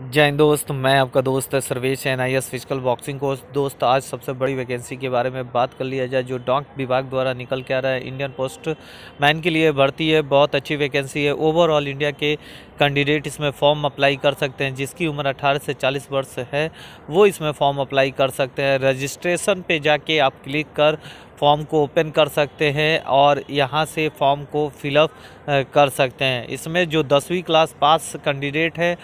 जय हिंद दोस्त मैं आपका दोस्त है Sarvesh N I S physical boxing coach दोस्त आज सबसे बड़ी वैकेंसी के बारे में बात कर लिया जाए जो डॉक विभाग द्वारा निकल के आ रहा है इंडियन पोस्ट मैन के लिए भर्ती है बहुत अच्छी वैकेंसी है ओवरऑल इंडिया के कैंडिडेट इसमें फॉर्म अप्लाई कर सकते हैं जिसकी उम्र अठारह से चालीस वर्ष है वो इसमें फॉर्म अप्लाई कर सकते हैं रजिस्ट्रेशन पर जाके आप क्लिक कर फॉर्म को ओपन कर सकते हैं और यहाँ से फॉर्म को फिलअप कर सकते हैं इसमें जो दसवीं क्लास पास कैंडिडेट है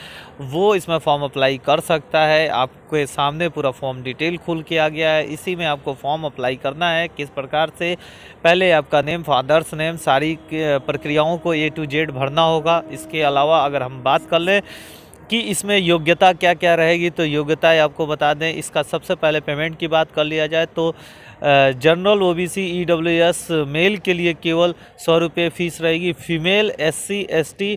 वो इसमें फॉर्म अप्लाई कर सकता है आपके सामने पूरा फॉर्म डिटेल खुल के आ गया है इसी में आपको फॉर्म अप्लाई करना है किस प्रकार से पहले आपका नेम फादर्स नेम सारी प्रक्रियाओं को ए टू जेड भरना होगा इसके अलावा अगर हम बात कर लें कि इसमें योग्यता क्या क्या रहेगी तो योग्यता आपको बता दें इसका सबसे पहले पेमेंट की बात कर लिया जाए तो जनरल ओबीसी ईडब्ल्यूएस मेल के लिए केवल सौ रुपये फ़ीस रहेगी फीमेल एससी एसटी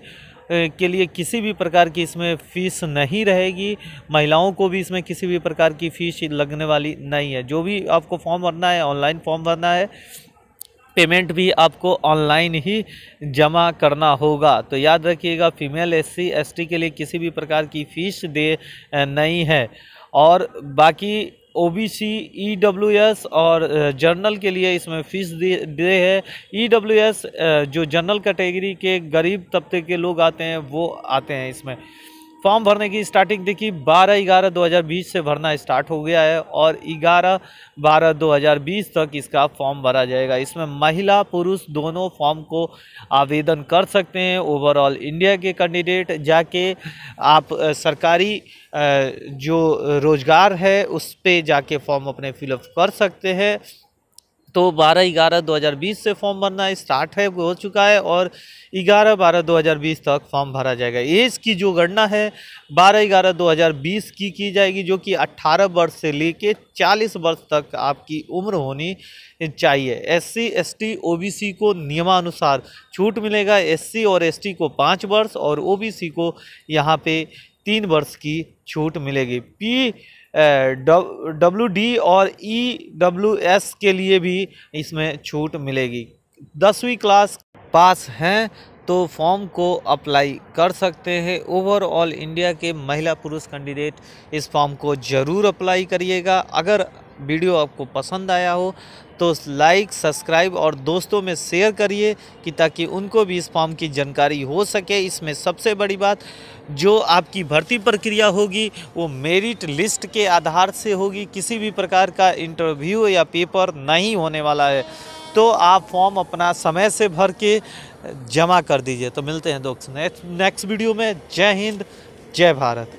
के लिए किसी भी प्रकार की इसमें फ़ीस नहीं रहेगी महिलाओं को भी इसमें किसी भी प्रकार की फ़ीस लगने वाली नहीं है जो भी आपको फॉर्म भरना है ऑनलाइन फॉर्म भरना है पेमेंट भी आपको ऑनलाइन ही जमा करना होगा तो याद रखिएगा फीमेल एससी एसटी के लिए किसी भी प्रकार की फ़ीस दे नहीं है और बाकी ओबीसी ईडब्ल्यूएस e और जर्नल के लिए इसमें फ़ीस दे है ईडब्ल्यूएस e जो जनरल कैटेगरी के गरीब तबके के लोग आते हैं वो आते हैं इसमें फॉर्म भरने की स्टार्टिंग देखिए बारह ग्यारह बीस से भरना स्टार्ट हो गया है और ग्यारह बारह बीस तक इसका फॉर्म भरा जाएगा इसमें महिला पुरुष दोनों फॉर्म को आवेदन कर सकते हैं ओवरऑल इंडिया के कैंडिडेट जाके आप सरकारी जो रोज़गार है उस पर जाके फॉर्म अपने फिलअप कर सकते हैं तो 12 ग्यारह 2020 से फॉर्म भरना स्टार्ट है हो चुका है और 11 बारह 2020 तक फॉर्म भरा जाएगा एज की जो गणना है 12 ग्यारह 2020 की की जाएगी जो कि 18 वर्ष से लेके 40 वर्ष तक आपकी उम्र होनी चाहिए एससी, एसटी, ओबीसी को नियमानुसार छूट मिलेगा एससी और एसटी को पाँच वर्ष और ओबीसी को यहाँ पे तीन वर्ष की छूट मिलेगी पी डब्ल्यू डी और ई डब्ल्यू एस के लिए भी इसमें छूट मिलेगी दसवीं क्लास पास हैं तो फॉर्म को अप्लाई कर सकते हैं ओवरऑल इंडिया के महिला पुरुष कैंडिडेट इस फॉर्म को ज़रूर अप्लाई करिएगा अगर वीडियो आपको पसंद आया हो तो लाइक सब्सक्राइब और दोस्तों में शेयर करिए कि ताकि उनको भी इस फॉर्म की जानकारी हो सके इसमें सबसे बड़ी बात जो आपकी भर्ती प्रक्रिया होगी वो मेरिट लिस्ट के आधार से होगी किसी भी प्रकार का इंटरव्यू या पेपर नहीं होने वाला है तो आप फॉर्म अपना समय से भर के जमा कर दीजिए तो मिलते हैं दोस्त नेक्स्ट नेक्स्ट वीडियो में जय हिंद जय भारत